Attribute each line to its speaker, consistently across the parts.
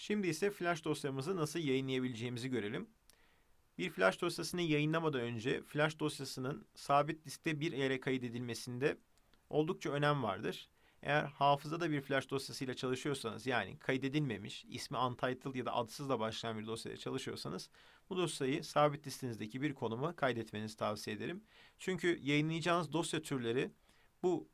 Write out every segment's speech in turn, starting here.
Speaker 1: Şimdi ise flash dosyamızı nasıl yayınlayabileceğimizi görelim. Bir flash dosyasını yayınlamadan önce flash dosyasının sabit diskte bir yere kaydedilmesinde oldukça önem vardır. Eğer hafızada bir flash dosyasıyla çalışıyorsanız yani kaydedilmemiş, ismi untitled ya da adsızla başlayan bir dosyayla çalışıyorsanız bu dosyayı sabit listenizdeki bir konuma kaydetmenizi tavsiye ederim. Çünkü yayınlayacağınız dosya türleri bu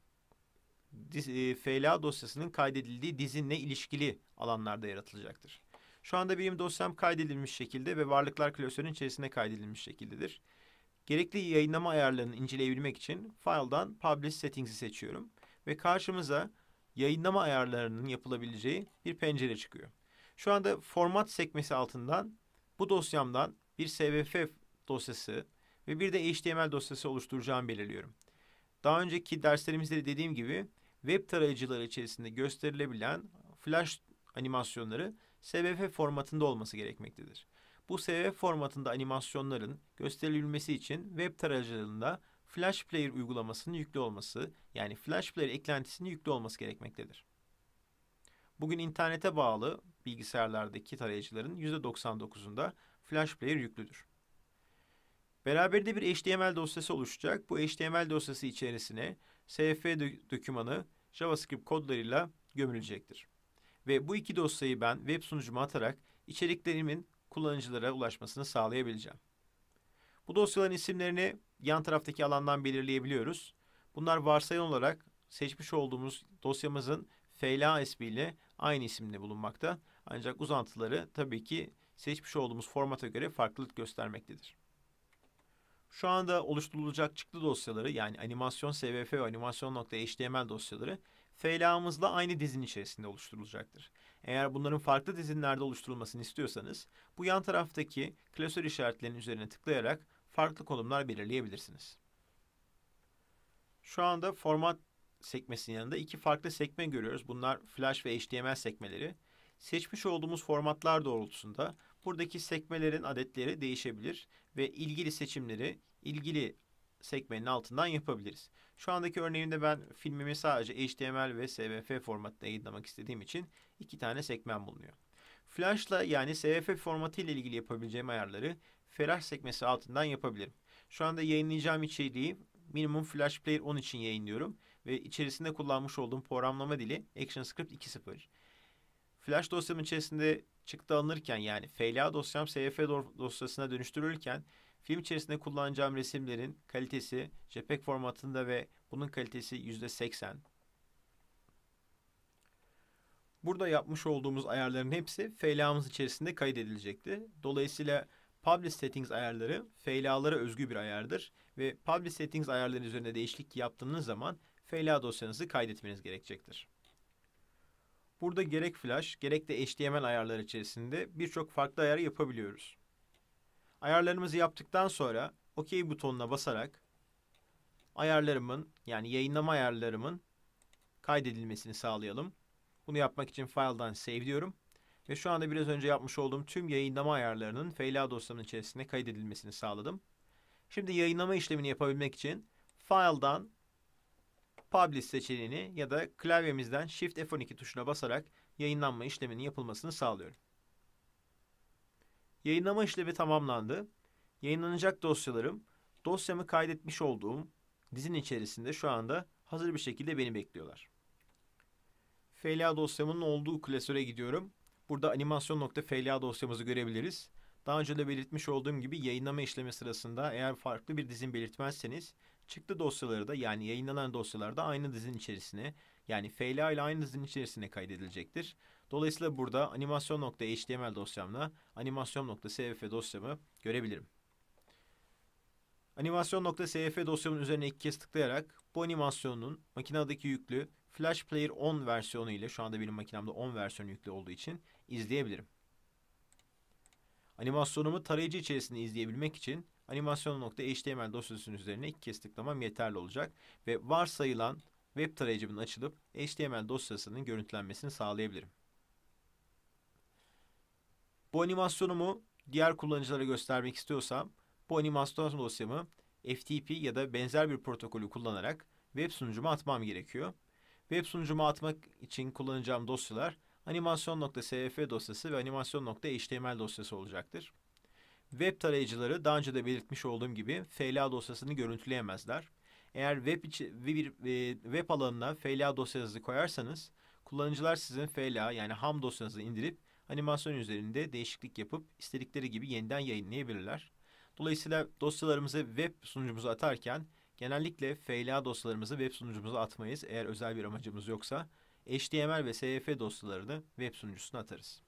Speaker 1: e, FLA dosyasının kaydedildiği dizinle ilişkili alanlarda yaratılacaktır. Şu anda benim dosyam kaydedilmiş şekilde ve varlıklar klasörünün içerisinde kaydedilmiş şekildedir. Gerekli yayınlama ayarlarını inceleyebilmek için file'dan Publish Settings'i seçiyorum ve karşımıza yayınlama ayarlarının yapılabileceği bir pencere çıkıyor. Şu anda format sekmesi altından bu dosyamdan bir SVF dosyası ve bir de HTML dosyası oluşturacağımı belirliyorum. Daha önceki derslerimizde de dediğim gibi web tarayıcıları içerisinde gösterilebilen flash animasyonları SVF formatında olması gerekmektedir. Bu SVF formatında animasyonların gösterilmesi için web tarayıcılarında Flash Player uygulamasının yüklü olması yani Flash Player eklentisinin yüklü olması gerekmektedir. Bugün internete bağlı bilgisayarlardaki tarayıcıların %99'unda Flash Player yüklüdür. Beraberinde bir HTML dosyası oluşacak. Bu HTML dosyası içerisine SF dökümanı JavaScript kodlarıyla gömülecektir. Ve bu iki dosyayı ben web sunucuma atarak içeriklerimin kullanıcılara ulaşmasını sağlayabileceğim. Bu dosyaların isimlerini yan taraftaki alandan belirleyebiliyoruz. Bunlar varsayın olarak seçmiş olduğumuz dosyamızın FLA ismiyle aynı isimde bulunmakta. Ancak uzantıları tabii ki seçmiş olduğumuz formata göre farklılık göstermektedir. Şu anda oluşturulacak çıktı dosyaları yani animasyon svf ve animasyon.html dosyaları FLA'mızla aynı dizin içerisinde oluşturulacaktır. Eğer bunların farklı dizinlerde oluşturulmasını istiyorsanız bu yan taraftaki klasör işaretlerinin üzerine tıklayarak farklı konumlar belirleyebilirsiniz. Şu anda format sekmesinin yanında iki farklı sekme görüyoruz. Bunlar Flash ve HTML sekmeleri. Seçmiş olduğumuz formatlar doğrultusunda buradaki sekmelerin adetleri değişebilir ve ilgili seçimleri ilgili sekmenin altından yapabiliriz. Şu andaki örneğimde ben filmimi sadece HTML ve SVF formatında yayınlamak istediğim için iki tane sekmen bulunuyor. Flash'la yani SVF formatı ile ilgili yapabileceğim ayarları Flash sekmesi altından yapabilirim. Şu anda yayınlayacağım içeriği minimum Flash Player 10 için yayınlıyorum ve içerisinde kullanmış olduğum programlama dili ActionScript 2.0. Flash dosyamın içerisinde çıktı alınırken yani FLA dosyam SF dosyasına dönüştürülürken film içerisinde kullanacağım resimlerin kalitesi JPEG formatında ve bunun kalitesi %80. Burada yapmış olduğumuz ayarların hepsi FLA'mız içerisinde kaydedilecekti. Dolayısıyla Publish Settings ayarları FLA'lara özgü bir ayardır ve Publish Settings ayarları üzerinde değişiklik yaptığınız zaman FLA dosyanızı kaydetmeniz gerekecektir. Burada gerek flash gerek de HTML ayarları içerisinde birçok farklı ayar yapabiliyoruz. Ayarlarımızı yaptıktan sonra OK butonuna basarak ayarlarımın yani yayınlama ayarlarımın kaydedilmesini sağlayalım. Bunu yapmak için file'dan save diyorum. Ve şu anda biraz önce yapmış olduğum tüm yayınlama ayarlarının FLA dosyanın içerisine kaydedilmesini sağladım. Şimdi yayınlama işlemini yapabilmek için file'dan Publish seçeneğini ya da klavyemizden Shift F12 tuşuna basarak yayınlanma işleminin yapılmasını sağlıyorum. Yayınlama işlemi tamamlandı. Yayınlanacak dosyalarım dosyamı kaydetmiş olduğum dizin içerisinde şu anda hazır bir şekilde beni bekliyorlar. FLA dosyamın olduğu klasöre gidiyorum. Burada animasyon.fla dosyamızı görebiliriz. Daha önce de belirtmiş olduğum gibi yayınlama işlemi sırasında eğer farklı bir dizin belirtmezseniz çıktı dosyaları da yani yayınlanan dosyalar da aynı dizinin içerisine yani FLA ile aynı dizinin içerisine kaydedilecektir. Dolayısıyla burada animasyon.html dosyamla animasyon.sf dosyamı görebilirim. Animasyon.sf dosyamın üzerine iki kez tıklayarak bu animasyonun makinadaki yüklü Flash Player 10 versiyonu ile şu anda benim makinamda 10 versiyonu yüklü olduğu için izleyebilirim. Animasyonumu tarayıcı içerisinde izleyebilmek için animasyon.html dosyasının üzerine iki kez tıklamam yeterli olacak ve varsayılan web tarayıcımın açılıp HTML dosyasının görüntülenmesini sağlayabilirim. Bu animasyonumu diğer kullanıcılara göstermek istiyorsam bu animasyon dosyamı FTP ya da benzer bir protokolü kullanarak web sunucuma atmam gerekiyor. Web sunucuma atmak için kullanacağım dosyalar animasyon.sff dosyası ve animasyon.html dosyası olacaktır. Web tarayıcıları daha önce de belirtmiş olduğum gibi FLA dosyasını görüntüleyemezler. Eğer web, içi, e, web alanına FLA dosyanızı koyarsanız kullanıcılar sizin FLA yani ham dosyanızı indirip animasyon üzerinde değişiklik yapıp istedikleri gibi yeniden yayınlayabilirler. Dolayısıyla dosyalarımızı web sunucumuza atarken genellikle FLA dosyalarımızı web sunucumuza atmayız eğer özel bir amacımız yoksa. HTML ve SF dosyalarını web sunucusuna atarız.